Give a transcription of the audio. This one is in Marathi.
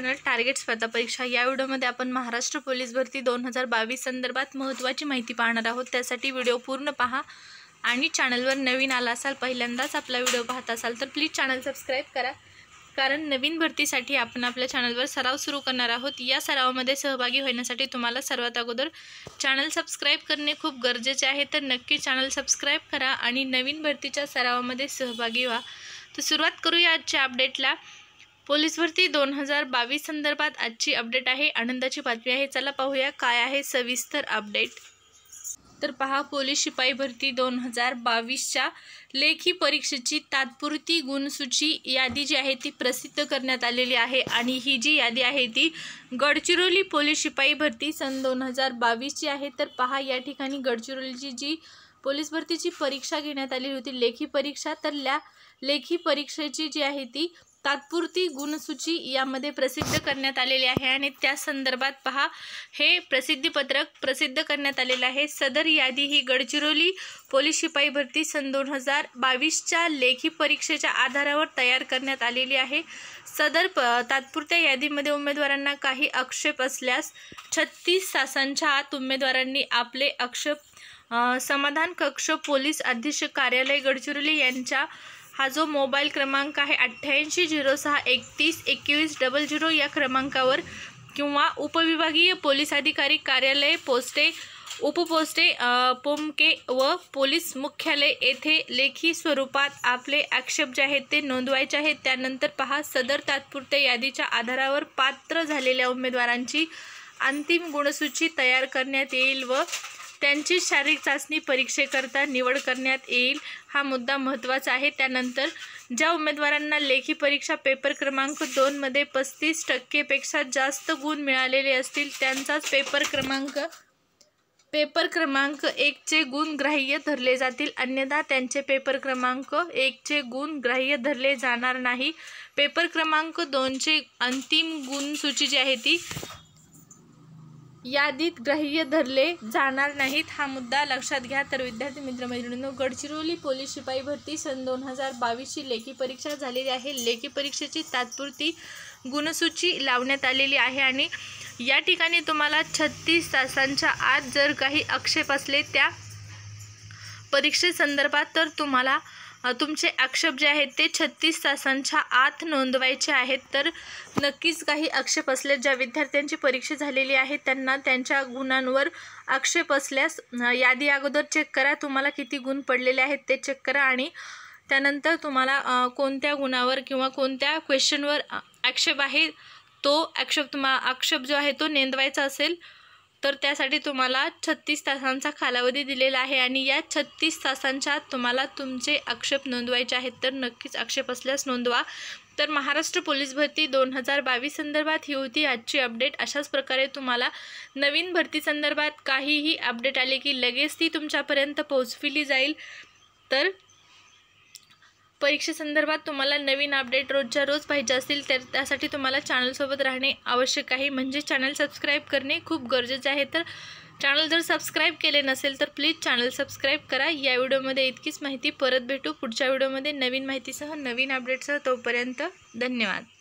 चॅनल टार्गेट स्पर्धा परीक्षा या व्हिडिओमध्ये आपण महाराष्ट्र पोलीस भरती दोन हजार बावीस संदर्भात महत्त्वाची माहिती पाहणार आहोत त्यासाठी व्हिडिओ पूर्ण पहा आणि चॅनलवर नवीन आला असाल पहिल्यांदाच आपला व्हिडिओ पाहत असाल तर प्लीज चॅनल सबस्क्राईब करा कारण नवीन भरतीसाठी आपण आपल्या चॅनलवर सराव सुरू करणार आहोत या सरावामध्ये सहभागी होण्यासाठी तुम्हाला सर्वात अगोदर चॅनल सबस्क्राईब करणे खूप गरजेचे आहे तर नक्की चॅनल सबस्क्राईब करा आणि नवीन भरतीच्या सरावामध्ये सहभागी व्हा तर सुरुवात करूया आजच्या अपडेटला पोलीस भरती दोन हजार बावीस संदर्भात आजची अपडेट आहे आनंदाची बातमी आहे चला पाहूया काय आहे सविस्तर अपडेट तर पहा पोलीस शिपाई भरती दोन हजार बावीसच्या लेखी परीक्षेची तात्पुरती गुणसूची यादी जी आहे ती प्रसिद्ध करण्यात आलेली आहे आणि ही जी यादी आहे ती गडचिरोली पोलीस शिपाई भरती सन दोन हजार बावीसची आहे तर पहा या ठिकाणी गडचिरोलीची जी पोलीस भरतीची परीक्षा घेण्यात आलेली होती लेखी परीक्षा तर ल्या लेखी परीक्षेची जी आहे ती तात्पुरती गुणसूची यामध्ये प्रसिद्ध करण्यात आलेली आहे आणि त्या संदर्भात पहा हे प्रसिद्धीपत्रक प्रसिद्ध करण्यात आलेलं आहे सदर यादी ही गडचिरोली पोलीस शिपाई भरती सन दोन हजार बावीसच्या लेखी परीक्षेच्या आधारावर तयार करण्यात आलेली आहे सदर प तात्पुरत्या यादीमध्ये उमेदवारांना काही आक्षेप असल्यास छत्तीस तासांच्या आत उमेदवारांनी आपले आक्षेप समाधान कक्ष पोलीस अधीक्षक कार्यालय गडचिरोली यांच्या हा जो मोबाईल क्रमांक आहे अठ्ठ्याऐंशी झिरो सहा एकतीस एकवीस डबल झिरो या क्रमांकावर किंवा उपविभागीय पोलीस अधिकारी कार्यालय पोस्टे उपपोस्टे पोमके व पोलीस मुख्यालय येथे लेखी स्वरूपात आपले आक्षेप जे आहेत ते नोंदवायचे आहेत त्यानंतर पहा सदर तात्पुरत्या यादीच्या आधारावर पात्र झालेल्या उमेदवारांची अंतिम गुणसूची तयार करण्यात येईल व त्यांची शारीरिक चाचणी परीक्षेकरता निवड करण्यात येईल हा मुद्दा महत्त्वाचा आहे त्यानंतर ज्या उमेदवारांना लेखी परीक्षा पेपर क्रमांक दोनमध्ये पस्तीस टक्केपेक्षा जास्त गुण मिळालेले असतील त्यांचाच पेपर क्रमांक पेपर क्रमांक एकचे गुण ग्राह्य धरले जातील अन्यथा त्यांचे पेपर क्रमांक एकचे गुण ग्राह्य धरले जाणार नाही पेपर क्रमांक दोनचे अंतिम गुणसूची जी आहे ती यादीत ग्राह्य धरले जाणार नाहीत हा मुद्दा लक्षात घ्या तर विद्यार्थी मैत्रिणींनो गडचिरोली पोलीस शिपाई भरती सन दोन हजार बावीसची लेखी परीक्षा झालेली आहे लेखी परीक्षेची तात्पुरती गुणसूची लावण्यात आलेली आहे आणि या ठिकाणी तुम्हाला छत्तीस तासांच्या आत जर काही आक्षेप असले त्या परीक्षेसंदर्भात तर तुम्हाला तुमचे आक्षेप जे आहेत ते छत्तीस तासांच्या आत नोंदवायचे आहेत तर नक्कीच काही आक्षेप असले ज्या विद्यार्थ्यांची परीक्षा झालेली आहे त्यांना त्यांच्या गुणांवर आक्षेप असल्यास यादी अगोदर चेक करा तुम्हाला किती गुण पडलेले आहेत ते चेक करा आणि त्यानंतर तुम्हाला कोणत्या गुणावर किंवा कोणत्या क्वेश्चनवर आक्षेप आहे तो आक्षेप तुम्हा आक्षेप जो आहे तो नोंदवायचा असेल तर त्यासाठी तुम्हाला छत्तीस तासांचा कालावधी दिलेला आहे आणि या छत्तीस तासांच्या तुम्हाला तुमचे आक्षेप नोंदवायचे आहेत तर नक्कीच आक्षेप असल्यास नोंदवा तर महाराष्ट्र पोलीस भरती दोन हजार बावीस संदर्भात ही होती आजची अपडेट अशाच प्रकारे तुम्हाला नवीन भरती संदर्भात काहीही अपडेट आले की लगेच ती तुमच्यापर्यंत पोहोचविली जाईल तर परीक्षेसंदर्भात तुम्हाला नवीन अपडेट रोजच्या रोज पाहिजे असतील तर त्यासाठी तुम्हाला चॅनलसोबत राहणे आवश्यक आहे म्हणजे चॅनल सबस्क्राईब करणे खूप गरजेचे आहे तर चॅनल जर सबस्क्राईब केले नसेल तर प्लीज चॅनल सबस्क्राईब करा या व्हिडिओमध्ये इतकीच माहिती परत भेटू पुढच्या व्हिडिओमध्ये नवीन माहितीसह नवीन अपडेटसह तोपर्यंत धन्यवाद